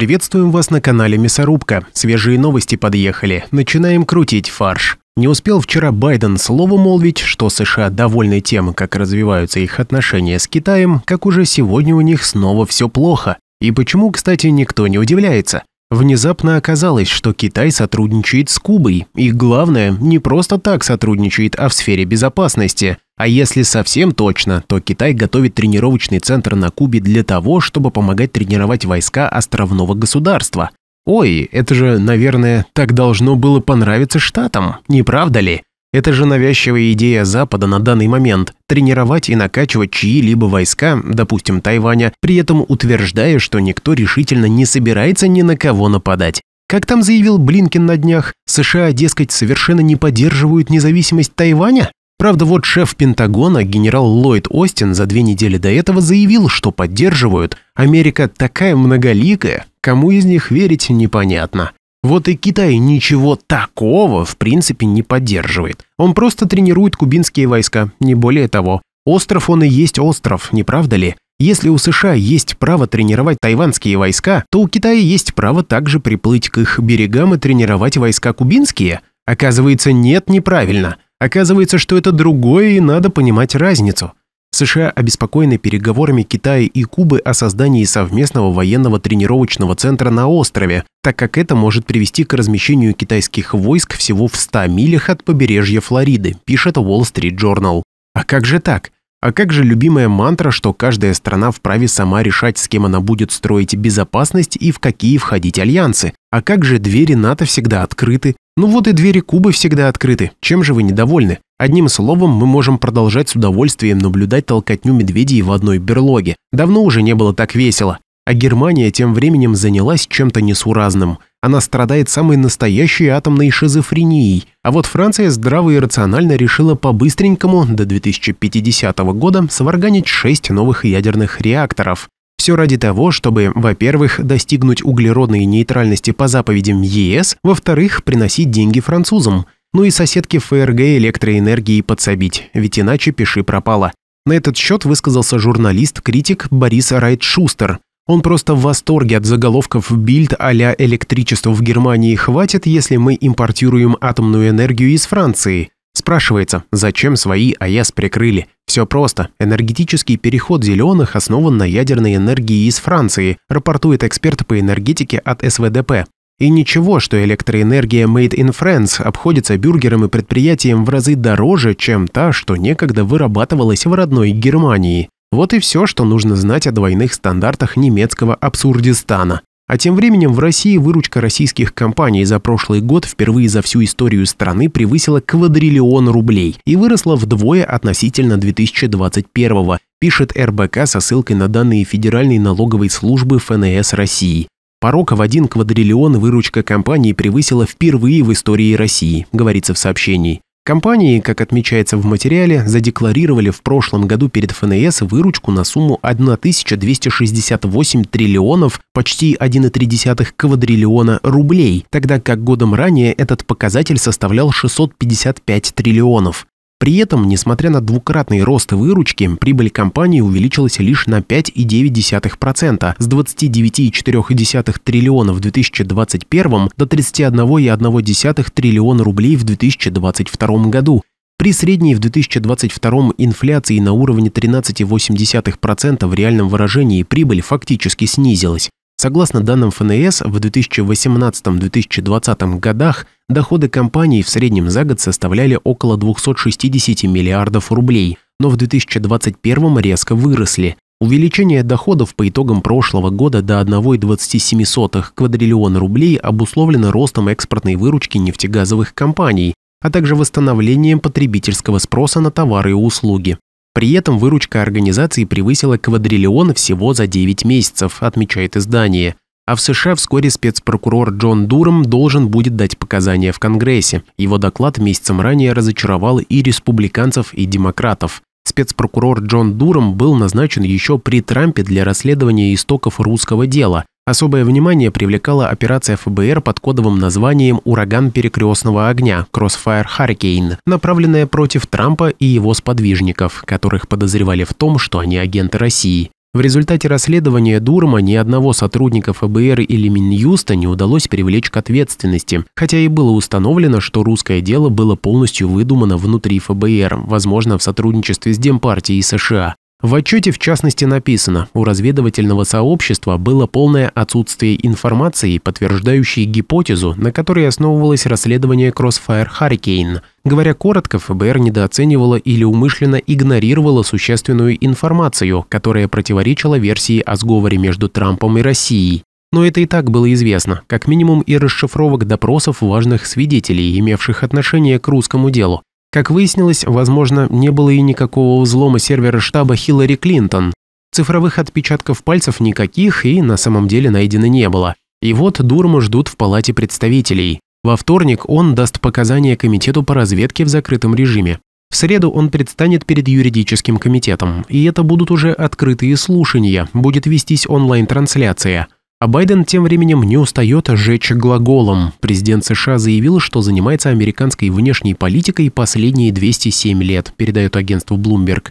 Приветствуем вас на канале Мясорубка. Свежие новости подъехали. Начинаем крутить фарш. Не успел вчера Байден слово молвить, что США довольны тем, как развиваются их отношения с Китаем, как уже сегодня у них снова все плохо. И почему, кстати, никто не удивляется. Внезапно оказалось, что Китай сотрудничает с Кубой. И главное, не просто так сотрудничает, а в сфере безопасности – а если совсем точно, то Китай готовит тренировочный центр на Кубе для того, чтобы помогать тренировать войска островного государства. Ой, это же, наверное, так должно было понравиться Штатам, не правда ли? Это же навязчивая идея Запада на данный момент – тренировать и накачивать чьи-либо войска, допустим, Тайваня, при этом утверждая, что никто решительно не собирается ни на кого нападать. Как там заявил Блинкин на днях, США, дескать, совершенно не поддерживают независимость Тайваня? Правда, вот шеф Пентагона, генерал Ллойд Остин, за две недели до этого заявил, что поддерживают. Америка такая многоликая, кому из них верить непонятно. Вот и Китай ничего такого в принципе не поддерживает. Он просто тренирует кубинские войска, не более того. Остров он и есть остров, не правда ли? Если у США есть право тренировать тайванские войска, то у Китая есть право также приплыть к их берегам и тренировать войска кубинские? Оказывается, нет, неправильно. Оказывается, что это другое, и надо понимать разницу. США обеспокоены переговорами Китая и Кубы о создании совместного военного тренировочного центра на острове, так как это может привести к размещению китайских войск всего в 100 милях от побережья Флориды, пишет Wall Street Journal. А как же так? А как же любимая мантра, что каждая страна вправе сама решать, с кем она будет строить безопасность и в какие входить альянсы? А как же двери НАТО всегда открыты? Ну вот и двери Кубы всегда открыты. Чем же вы недовольны? Одним словом, мы можем продолжать с удовольствием наблюдать толкотню медведей в одной берлоге. Давно уже не было так весело. А Германия тем временем занялась чем-то несуразным. Она страдает самой настоящей атомной шизофренией. А вот Франция здраво и рационально решила по-быстренькому до 2050 года сварганить 6 новых ядерных реакторов. Все ради того, чтобы, во-первых, достигнуть углеродной нейтральности по заповедям ЕС, во-вторых, приносить деньги французам. Ну и соседке ФРГ электроэнергии подсобить, ведь иначе пиши пропало. На этот счет высказался журналист-критик Борис Райт-Шустер. Он просто в восторге от заголовков «Бильд» а электричества в Германии хватит, если мы импортируем атомную энергию из Франции». Спрашивается, зачем свои АЭС прикрыли? Все просто. Энергетический переход зеленых основан на ядерной энергии из Франции, рапортует эксперт по энергетике от СВДП. И ничего, что электроэнергия Made in France обходится бюргерам и предприятиям в разы дороже, чем та, что некогда вырабатывалась в родной Германии. Вот и все, что нужно знать о двойных стандартах немецкого абсурдистана. А тем временем в России выручка российских компаний за прошлый год впервые за всю историю страны превысила квадриллион рублей и выросла вдвое относительно 2021 пишет РБК со ссылкой на данные Федеральной налоговой службы ФНС России. Порог в один квадриллион выручка компании превысила впервые в истории России, говорится в сообщении. Компании, как отмечается в материале, задекларировали в прошлом году перед ФНС выручку на сумму 1268 триллионов, почти 1,3 квадриллиона рублей, тогда как годом ранее этот показатель составлял 655 триллионов. При этом, несмотря на двукратный рост выручки, прибыль компании увеличилась лишь на 5,9% с 29,4 триллиона в 2021 до 31,1 триллиона рублей в 2022 году. При средней в 2022 инфляции на уровне 13,8% в реальном выражении прибыль фактически снизилась. Согласно данным ФНС, в 2018-2020 годах доходы компаний в среднем за год составляли около 260 миллиардов рублей, но в 2021 резко выросли. Увеличение доходов по итогам прошлого года до 1,27 квадриллиона рублей обусловлено ростом экспортной выручки нефтегазовых компаний, а также восстановлением потребительского спроса на товары и услуги. При этом выручка организации превысила квадриллион всего за 9 месяцев, отмечает издание. А в США вскоре спецпрокурор Джон Дуром должен будет дать показания в Конгрессе. Его доклад месяцем ранее разочаровал и республиканцев, и демократов. Спецпрокурор Джон Дуром был назначен еще при Трампе для расследования истоков русского дела, Особое внимание привлекала операция ФБР под кодовым названием «Ураган перекрестного огня» Crossfire Hurricane, направленная против Трампа и его сподвижников, которых подозревали в том, что они агенты России. В результате расследования Дурма ни одного сотрудника ФБР или Минюста не удалось привлечь к ответственности, хотя и было установлено, что русское дело было полностью выдумано внутри ФБР, возможно, в сотрудничестве с Демпартией США. В отчете в частности написано, у разведывательного сообщества было полное отсутствие информации, подтверждающей гипотезу, на которой основывалось расследование Crossfire Hurricane. Говоря коротко, ФБР недооценивало или умышленно игнорировало существенную информацию, которая противоречила версии о сговоре между Трампом и Россией. Но это и так было известно, как минимум и расшифровок допросов важных свидетелей, имевших отношение к русскому делу, как выяснилось, возможно, не было и никакого взлома сервера штаба Хиллари Клинтон. Цифровых отпечатков пальцев никаких и на самом деле найдено не было. И вот Дурма ждут в Палате представителей. Во вторник он даст показания Комитету по разведке в закрытом режиме. В среду он предстанет перед юридическим комитетом, и это будут уже открытые слушания, будет вестись онлайн-трансляция – а Байден тем временем не устает сжечь глаголом. Президент США заявил, что занимается американской внешней политикой последние 207 лет, передает агентству Bloomberg.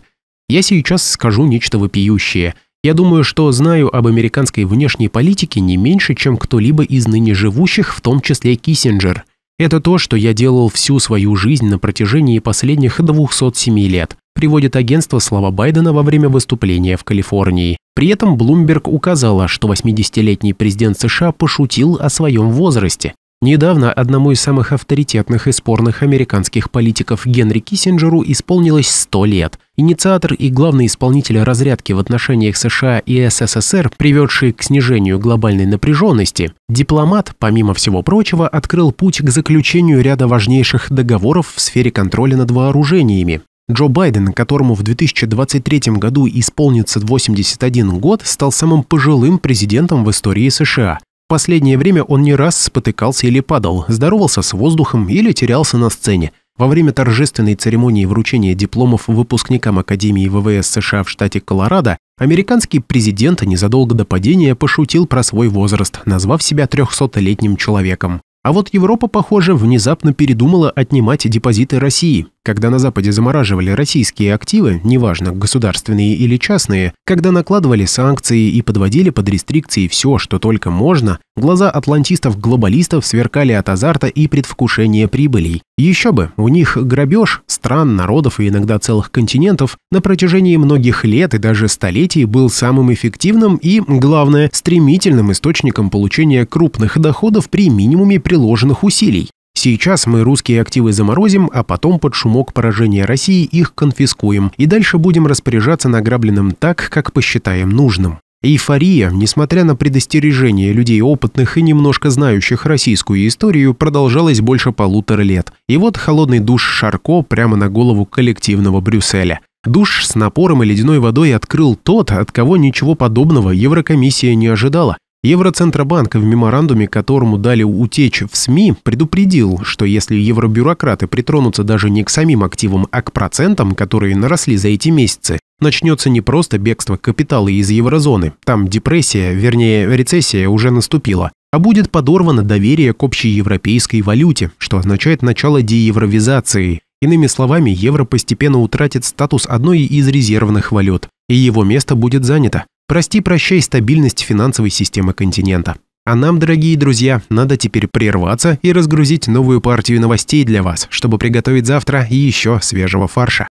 «Я сейчас скажу нечто вопиющее. Я думаю, что знаю об американской внешней политике не меньше, чем кто-либо из ныне живущих, в том числе Киссинджер. Это то, что я делал всю свою жизнь на протяжении последних 207 лет приводит агентство слова Байдена во время выступления в Калифорнии. При этом Блумберг указала, что 80-летний президент США пошутил о своем возрасте. Недавно одному из самых авторитетных и спорных американских политиков Генри Киссинджеру исполнилось 100 лет. Инициатор и главный исполнитель разрядки в отношениях США и СССР, приведший к снижению глобальной напряженности, дипломат, помимо всего прочего, открыл путь к заключению ряда важнейших договоров в сфере контроля над вооружениями, Джо Байден, которому в 2023 году исполнится 81 год, стал самым пожилым президентом в истории США. В последнее время он не раз спотыкался или падал, здоровался с воздухом или терялся на сцене. Во время торжественной церемонии вручения дипломов выпускникам Академии ВВС США в штате Колорадо американский президент незадолго до падения пошутил про свой возраст, назвав себя 300-летним человеком. А вот Европа, похоже, внезапно передумала отнимать депозиты России когда на Западе замораживали российские активы, неважно, государственные или частные, когда накладывали санкции и подводили под рестрикции все, что только можно, глаза атлантистов-глобалистов сверкали от азарта и предвкушения прибылей. Еще бы, у них грабеж стран, народов и иногда целых континентов на протяжении многих лет и даже столетий был самым эффективным и, главное, стремительным источником получения крупных доходов при минимуме приложенных усилий. Сейчас мы русские активы заморозим, а потом под шумок поражения России их конфискуем и дальше будем распоряжаться награбленным так, как посчитаем нужным. Эйфория, несмотря на предостережение людей опытных и немножко знающих российскую историю, продолжалась больше полутора лет. И вот холодный душ Шарко прямо на голову коллективного Брюсселя. Душ с напором и ледяной водой открыл тот, от кого ничего подобного Еврокомиссия не ожидала. Евроцентробанк в меморандуме, которому дали утечь в СМИ, предупредил, что если евробюрократы притронутся даже не к самим активам, а к процентам, которые наросли за эти месяцы, начнется не просто бегство капитала из еврозоны, там депрессия, вернее рецессия уже наступила, а будет подорвано доверие к общей европейской валюте, что означает начало деевровизации. Иными словами, евро постепенно утратит статус одной из резервных валют, и его место будет занято Прости-прощай стабильность финансовой системы континента. А нам, дорогие друзья, надо теперь прерваться и разгрузить новую партию новостей для вас, чтобы приготовить завтра еще свежего фарша.